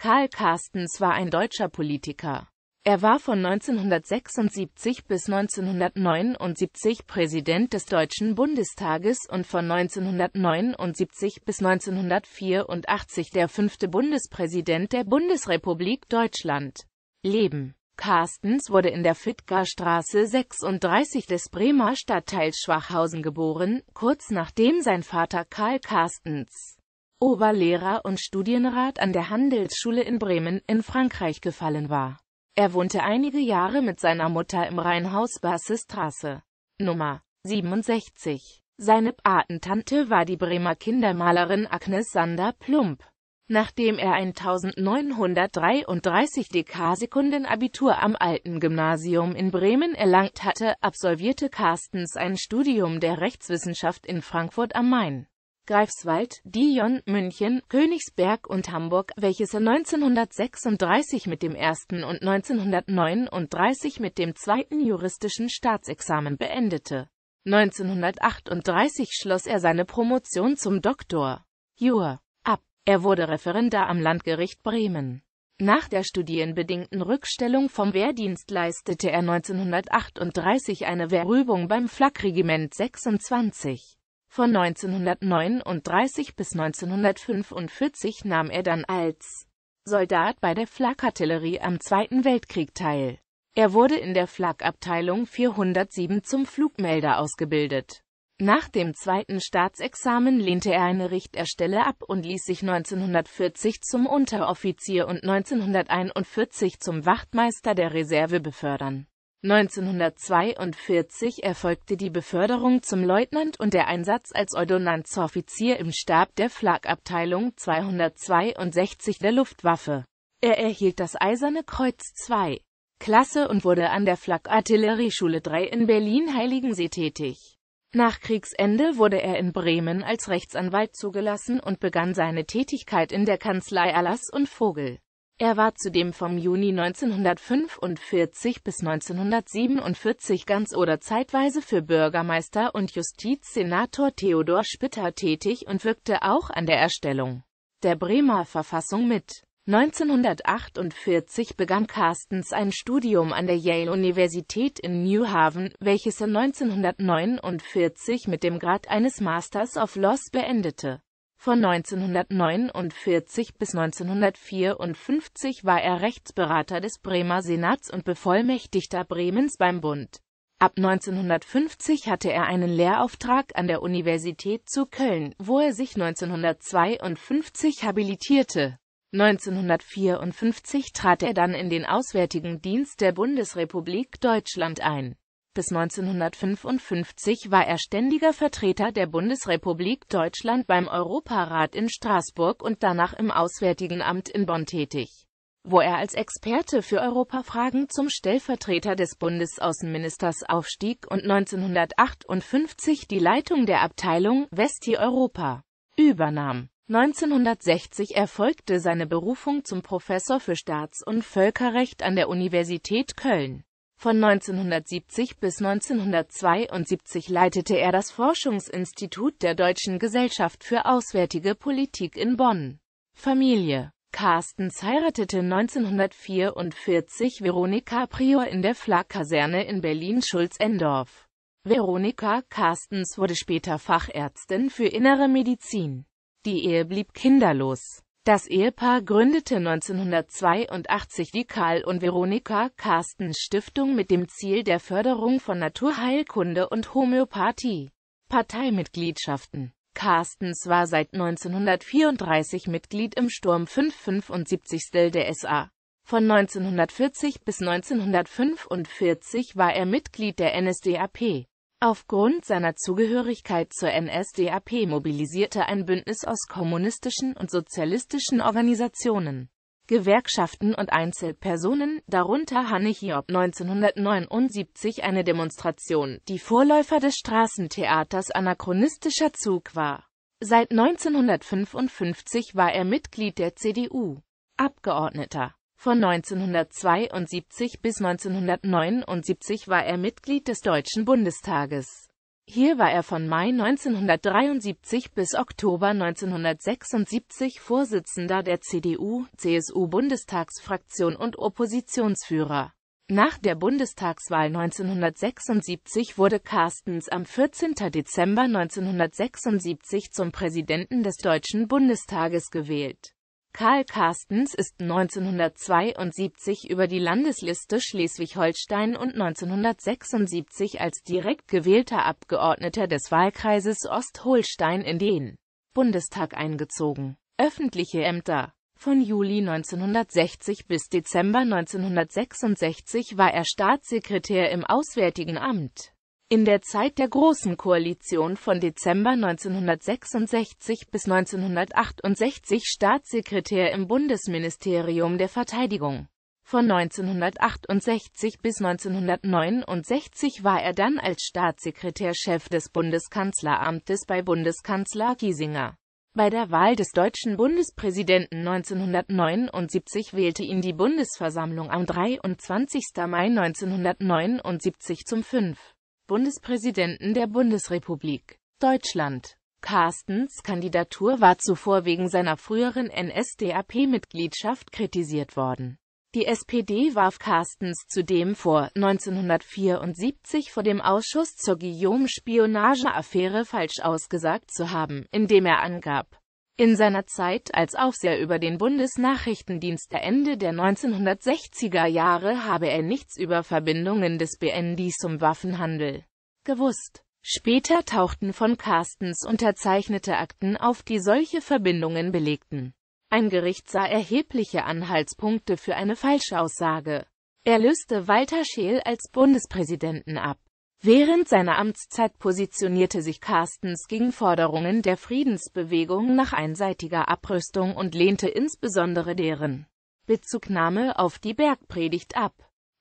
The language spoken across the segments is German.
Karl Carstens war ein deutscher Politiker. Er war von 1976 bis 1979 Präsident des Deutschen Bundestages und von 1979 bis 1984 der fünfte Bundespräsident der Bundesrepublik Deutschland. Leben Carstens wurde in der Fittgarstraße 36 des Bremer Stadtteils Schwachhausen geboren, kurz nachdem sein Vater Karl Carstens Oberlehrer und Studienrat an der Handelsschule in Bremen in Frankreich gefallen war. Er wohnte einige Jahre mit seiner Mutter im Rheinhaus Bassestraße. Nummer 67. Seine Patentante war die Bremer Kindermalerin Agnes Sander Plump. Nachdem er 1933 DK-Sekunden Abitur am Alten Gymnasium in Bremen erlangt hatte, absolvierte Carstens ein Studium der Rechtswissenschaft in Frankfurt am Main. Greifswald, Dijon, München, Königsberg und Hamburg, welches er 1936 mit dem ersten und 1939 mit dem zweiten juristischen Staatsexamen beendete. 1938 schloss er seine Promotion zum Doktor Jur ab. Er wurde Referendar am Landgericht Bremen. Nach der studienbedingten Rückstellung vom Wehrdienst leistete er 1938 eine Wehrübung beim Flakregiment 26. Von 1939 bis 1945 nahm er dann als Soldat bei der Flakartillerie am Zweiten Weltkrieg teil. Er wurde in der Flakabteilung 407 zum Flugmelder ausgebildet. Nach dem zweiten Staatsexamen lehnte er eine Richterstelle ab und ließ sich 1940 zum Unteroffizier und 1941 zum Wachtmeister der Reserve befördern 1942 erfolgte die Beförderung zum Leutnant und der Einsatz als Ordonnanzoffizier im Stab der flak 262 der Luftwaffe. Er erhielt das Eiserne Kreuz II. Klasse und wurde an der flak 3 in Berlin-Heiligensee tätig. Nach Kriegsende wurde er in Bremen als Rechtsanwalt zugelassen und begann seine Tätigkeit in der Kanzlei Erlass und Vogel. Er war zudem vom Juni 1945 bis 1947 ganz oder zeitweise für Bürgermeister und Justizsenator Theodor Spitter tätig und wirkte auch an der Erstellung der Bremer Verfassung mit. 1948 begann Carstens ein Studium an der Yale-Universität in New Haven, welches er 1949 mit dem Grad eines Masters of Laws beendete von 1949 bis 1954 war er Rechtsberater des Bremer Senats und Bevollmächtigter Bremens beim Bund. Ab 1950 hatte er einen Lehrauftrag an der Universität zu Köln, wo er sich 1952 habilitierte. 1954 trat er dann in den Auswärtigen Dienst der Bundesrepublik Deutschland ein bis 1955 war er ständiger Vertreter der Bundesrepublik Deutschland beim Europarat in Straßburg und danach im Auswärtigen Amt in Bonn tätig, wo er als Experte für Europafragen zum Stellvertreter des Bundesaußenministers aufstieg und 1958 die Leitung der Abteilung Westi-Europa übernahm. 1960 erfolgte seine Berufung zum Professor für Staats- und Völkerrecht an der Universität Köln. Von 1970 bis 1972 leitete er das Forschungsinstitut der Deutschen Gesellschaft für Auswärtige Politik in Bonn. Familie Carstens heiratete 1944 Veronika Prior in der Flak-Kaserne in Berlin-Schulz-Endorf. Veronika Carstens wurde später Fachärztin für Innere Medizin. Die Ehe blieb kinderlos. Das Ehepaar gründete 1982 die Karl und Veronika Carstens Stiftung mit dem Ziel der Förderung von Naturheilkunde und Homöopathie. Parteimitgliedschaften Carstens war seit 1934 Mitglied im Sturm 575 der SA. Von 1940 bis 1945 war er Mitglied der NSDAP. Aufgrund seiner Zugehörigkeit zur NSDAP mobilisierte ein Bündnis aus kommunistischen und sozialistischen Organisationen, Gewerkschaften und Einzelpersonen, darunter Hanne Hiob 1979 eine Demonstration, die Vorläufer des Straßentheaters anachronistischer Zug war. Seit 1955 war er Mitglied der CDU, Abgeordneter von 1972 bis 1979 war er Mitglied des Deutschen Bundestages. Hier war er von Mai 1973 bis Oktober 1976 Vorsitzender der CDU-CSU-Bundestagsfraktion und Oppositionsführer. Nach der Bundestagswahl 1976 wurde Carstens am 14. Dezember 1976 zum Präsidenten des Deutschen Bundestages gewählt. Karl Carstens ist 1972 über die Landesliste Schleswig-Holstein und 1976 als direkt gewählter Abgeordneter des Wahlkreises Ostholstein in den Bundestag eingezogen. Öffentliche Ämter Von Juli 1960 bis Dezember 1966 war er Staatssekretär im Auswärtigen Amt. In der Zeit der Großen Koalition von Dezember 1966 bis 1968 Staatssekretär im Bundesministerium der Verteidigung. Von 1968 bis 1969 war er dann als Staatssekretär Chef des Bundeskanzleramtes bei Bundeskanzler Giesinger. Bei der Wahl des deutschen Bundespräsidenten 1979 wählte ihn die Bundesversammlung am 23. Mai 1979 zum 5. Bundespräsidenten der Bundesrepublik Deutschland. Carstens Kandidatur war zuvor wegen seiner früheren NSDAP-Mitgliedschaft kritisiert worden. Die SPD warf Carstens zudem vor, 1974 vor dem Ausschuss zur Guillaume-Spionage-Affäre falsch ausgesagt zu haben, indem er angab, in seiner Zeit als Aufseher über den Bundesnachrichtendienst der Ende der 1960er Jahre habe er nichts über Verbindungen des BND zum Waffenhandel gewusst. Später tauchten von Carstens unterzeichnete Akten auf, die solche Verbindungen belegten. Ein Gericht sah erhebliche Anhaltspunkte für eine Falschaussage. Er löste Walter Scheel als Bundespräsidenten ab. Während seiner Amtszeit positionierte sich Carstens gegen Forderungen der Friedensbewegung nach einseitiger Abrüstung und lehnte insbesondere deren Bezugnahme auf die Bergpredigt ab.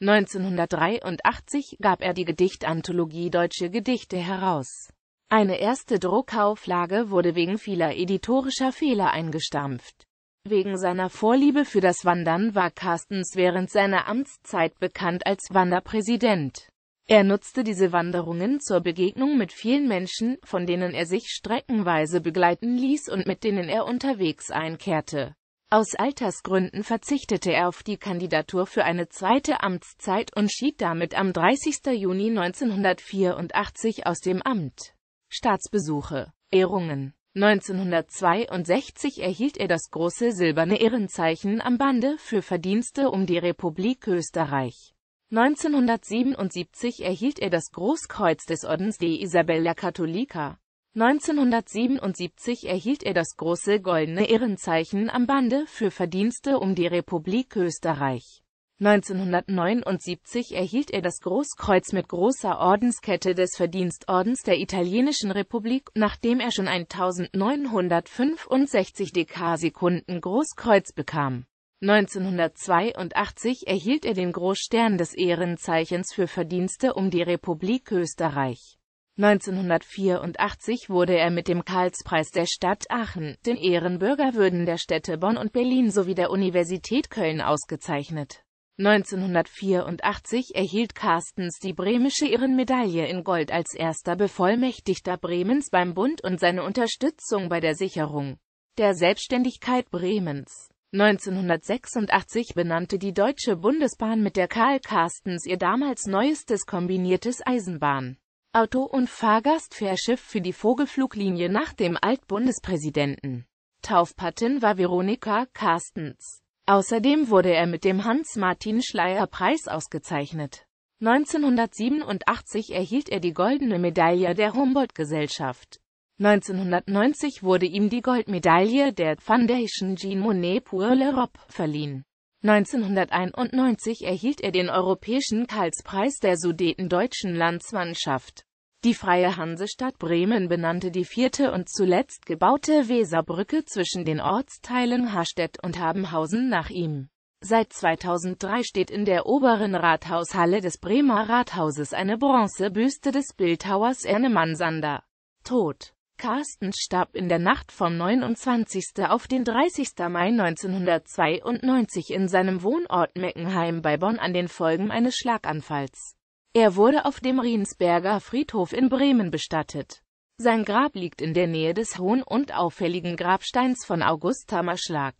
1983 gab er die Gedichtanthologie Deutsche Gedichte heraus. Eine erste Druckauflage wurde wegen vieler editorischer Fehler eingestampft. Wegen seiner Vorliebe für das Wandern war Carstens während seiner Amtszeit bekannt als Wanderpräsident. Er nutzte diese Wanderungen zur Begegnung mit vielen Menschen, von denen er sich streckenweise begleiten ließ und mit denen er unterwegs einkehrte. Aus Altersgründen verzichtete er auf die Kandidatur für eine zweite Amtszeit und schied damit am 30. Juni 1984 aus dem Amt. Staatsbesuche, Ehrungen 1962 erhielt er das große silberne Ehrenzeichen am Bande für Verdienste um die Republik Österreich. 1977 erhielt er das Großkreuz des Ordens de Isabella Cattolica. 1977 erhielt er das Große Goldene Ehrenzeichen am Bande für Verdienste um die Republik Österreich. 1979 erhielt er das Großkreuz mit großer Ordenskette des Verdienstordens der Italienischen Republik, nachdem er schon 1965 Dekarsekunden Großkreuz bekam 1982 erhielt er den Großstern des Ehrenzeichens für Verdienste um die Republik Österreich. 1984 wurde er mit dem Karlspreis der Stadt Aachen, den Ehrenbürgerwürden der Städte Bonn und Berlin sowie der Universität Köln ausgezeichnet. 1984 erhielt Carstens die bremische Ehrenmedaille in Gold als erster Bevollmächtigter Bremens beim Bund und seine Unterstützung bei der Sicherung der Selbstständigkeit Bremens. 1986 benannte die Deutsche Bundesbahn mit der Karl Carstens ihr damals neuestes kombiniertes Eisenbahn. Auto- und Fahrgastfährschiff für die Vogelfluglinie nach dem Altbundespräsidenten. Taufpatin war Veronika Carstens. Außerdem wurde er mit dem Hans-Martin-Schleier-Preis ausgezeichnet. 1987 erhielt er die Goldene Medaille der Humboldt-Gesellschaft. 1990 wurde ihm die Goldmedaille der Foundation Jean Monnet pour l'Europe verliehen. 1991 erhielt er den Europäischen Karlspreis der Sudetendeutschen Landsmannschaft. Die Freie Hansestadt Bremen benannte die vierte und zuletzt gebaute Weserbrücke zwischen den Ortsteilen Hastedt und Habenhausen nach ihm. Seit 2003 steht in der oberen Rathaushalle des Bremer Rathauses eine Bronzebüste des Bildhauers Ernemann Sander. Tod Carsten starb in der Nacht vom 29. auf den 30. Mai 1992 in seinem Wohnort Meckenheim bei Bonn an den Folgen eines Schlaganfalls. Er wurde auf dem Riensberger Friedhof in Bremen bestattet. Sein Grab liegt in der Nähe des hohen und auffälligen Grabsteins von August Hammerschlag.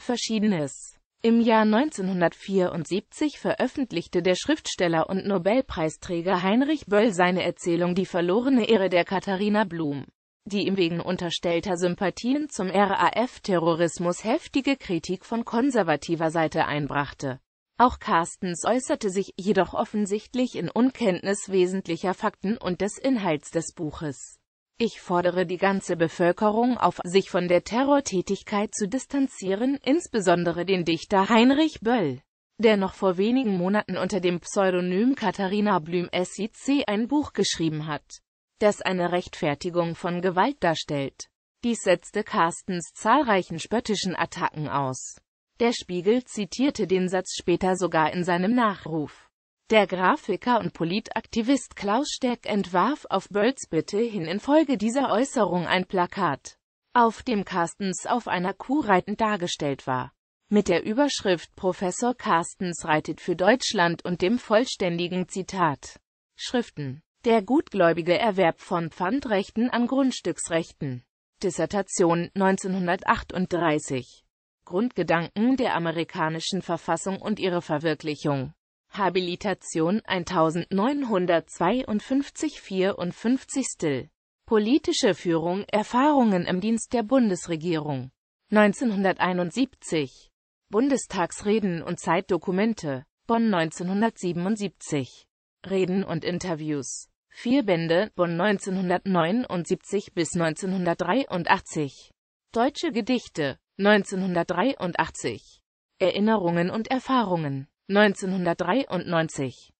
Verschiedenes Im Jahr 1974 veröffentlichte der Schriftsteller und Nobelpreisträger Heinrich Böll seine Erzählung Die verlorene Ehre der Katharina Blum die ihm wegen unterstellter Sympathien zum RAF-Terrorismus heftige Kritik von konservativer Seite einbrachte. Auch Carstens äußerte sich, jedoch offensichtlich in Unkenntnis wesentlicher Fakten und des Inhalts des Buches. Ich fordere die ganze Bevölkerung auf, sich von der Terrortätigkeit zu distanzieren, insbesondere den Dichter Heinrich Böll der noch vor wenigen Monaten unter dem Pseudonym Katharina Blüm SIC ein Buch geschrieben hat das eine Rechtfertigung von Gewalt darstellt. Dies setzte Carstens zahlreichen spöttischen Attacken aus. Der Spiegel zitierte den Satz später sogar in seinem Nachruf. Der Grafiker und Politaktivist Klaus Steck entwarf auf Bölls Bitte hin infolge dieser Äußerung ein Plakat, auf dem Carstens auf einer Kuh reitend dargestellt war. Mit der Überschrift Professor Carstens reitet für Deutschland und dem vollständigen Zitat Schriften der gutgläubige Erwerb von Pfandrechten an Grundstücksrechten. Dissertation 1938. Grundgedanken der amerikanischen Verfassung und ihre Verwirklichung. Habilitation 1952 54 Politische Führung, Erfahrungen im Dienst der Bundesregierung. 1971. Bundestagsreden und Zeitdokumente. Bonn 1977. Reden und Interviews vier Bände von 1979 bis 1983. Deutsche Gedichte 1983. Erinnerungen und Erfahrungen 1993.